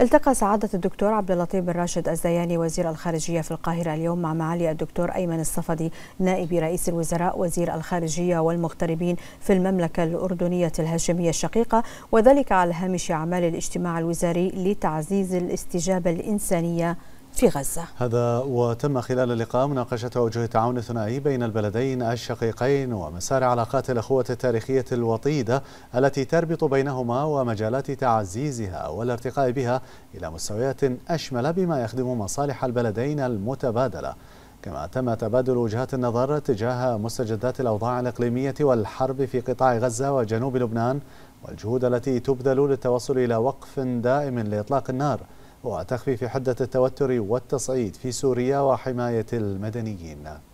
التقى سعادة الدكتور عبد اللطيف بن راشد الزياني وزير الخارجية في القاهرة اليوم مع معالي الدكتور أيمن الصفدي نائب رئيس الوزراء وزير الخارجية والمغتربين في المملكة الأردنية الهاشمية الشقيقة وذلك على هامش أعمال الاجتماع الوزاري لتعزيز الاستجابة الإنسانية في غزة هذا وتم خلال اللقاء مناقشة وجه التعاون الثنائي بين البلدين الشقيقين ومسار علاقات الأخوة التاريخية الوطيدة التي تربط بينهما ومجالات تعزيزها والارتقاء بها إلى مستويات أشمل بما يخدم مصالح البلدين المتبادلة كما تم تبادل وجهات النظر تجاه مستجدات الأوضاع الإقليمية والحرب في قطاع غزة وجنوب لبنان والجهود التي تبذل للتوصل إلى وقف دائم لإطلاق النار وتخفيف حدة التوتر والتصعيد في سوريا وحماية المدنيين